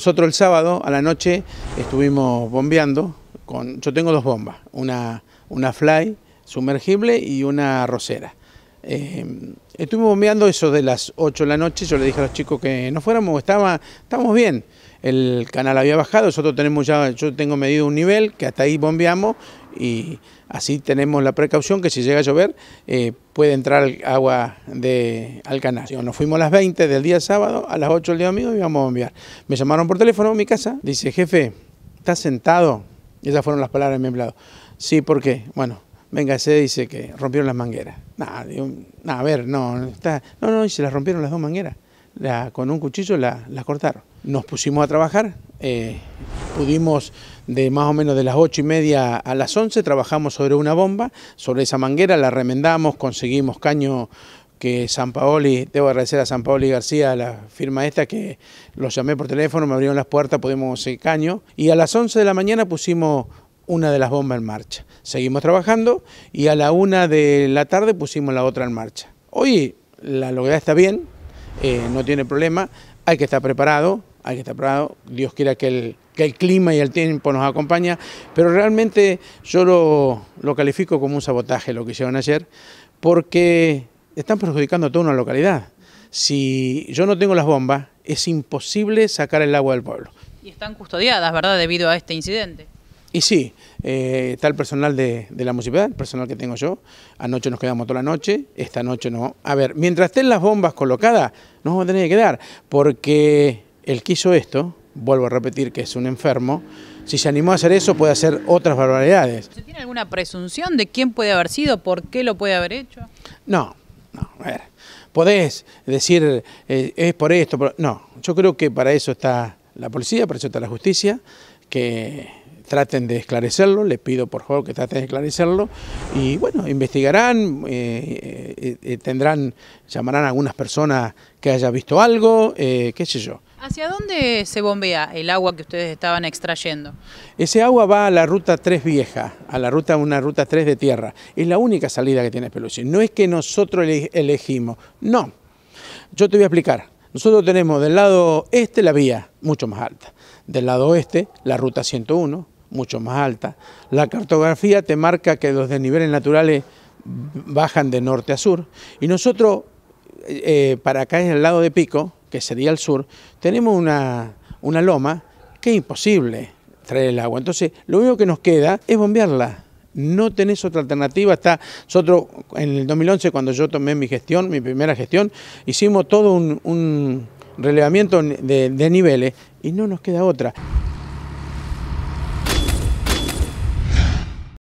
Nosotros el sábado a la noche estuvimos bombeando, con, yo tengo dos bombas, una, una fly sumergible y una rosera. Eh, estuvimos bombeando eso de las 8 de la noche, yo le dije a los chicos que no fuéramos, estaba, estábamos bien. El canal había bajado, nosotros tenemos ya, yo tengo medido un nivel que hasta ahí bombeamos y así tenemos la precaución que si llega a llover eh, puede entrar agua de, al canal. Nos fuimos a las 20 del día sábado, a las 8 del día domingo íbamos a enviar. Me llamaron por teléfono a mi casa, dice, jefe, ¿estás sentado? Esas fueron las palabras de mi empleado. Sí, ¿por qué? Bueno, venga, se dice que rompieron las mangueras. Nada, a ver, no, no, no, y se las rompieron las dos mangueras. La, con un cuchillo las cortaron. Nos pusimos a trabajar. Eh, pudimos de más o menos de las 8 y media a las 11, trabajamos sobre una bomba, sobre esa manguera, la remendamos, conseguimos caño que San Paoli, debo agradecer a San Paoli García, la firma esta, que los llamé por teléfono, me abrieron las puertas, pudimos conseguir caño. Y a las 11 de la mañana pusimos una de las bombas en marcha. Seguimos trabajando y a la una de la tarde pusimos la otra en marcha. Hoy la localidad está bien, eh, no tiene problema, hay que estar preparado, hay que estar preparado, Dios quiera que el que el clima y el tiempo nos acompaña, pero realmente yo lo, califico como un sabotaje lo que hicieron ayer, porque están perjudicando a toda una localidad. Si yo no tengo las bombas, es imposible sacar el agua del pueblo. Y están custodiadas, ¿verdad?, debido a este incidente. Y sí, eh, está el personal de, de, la municipalidad, el personal que tengo yo. Anoche nos quedamos toda la noche, esta noche no. A ver, mientras estén las bombas colocadas, nos vamos a tener que quedar, porque el que hizo esto vuelvo a repetir que es un enfermo, si se animó a hacer eso puede hacer otras barbaridades. ¿Se tiene alguna presunción de quién puede haber sido, por qué lo puede haber hecho? No, no, a ver, podés decir eh, es por esto, pero no, yo creo que para eso está la policía, para eso está la justicia, que traten de esclarecerlo, les pido por favor que traten de esclarecerlo y bueno, investigarán, eh, eh, tendrán, llamarán a algunas personas que haya visto algo, qué sé yo. ¿Hacia dónde se bombea el agua que ustedes estaban extrayendo? Ese agua va a la ruta 3 vieja, a la ruta una ruta 3 de tierra. Es la única salida que tiene Pelucci. No es que nosotros elegimos, no. Yo te voy a explicar. Nosotros tenemos del lado este la vía mucho más alta, del lado oeste la ruta 101 mucho más alta. La cartografía te marca que los desniveles naturales bajan de norte a sur y nosotros eh, eh, para acá en el lado de Pico, que sería el sur, tenemos una, loma que es imposible traer el agua. Entonces, lo único que nos queda es bombearla. No tenés otra alternativa. Está nosotros en el 2011, cuando yo tomé mi gestión, mi primera gestión, hicimos todo un, relevamiento de niveles y no nos queda otra.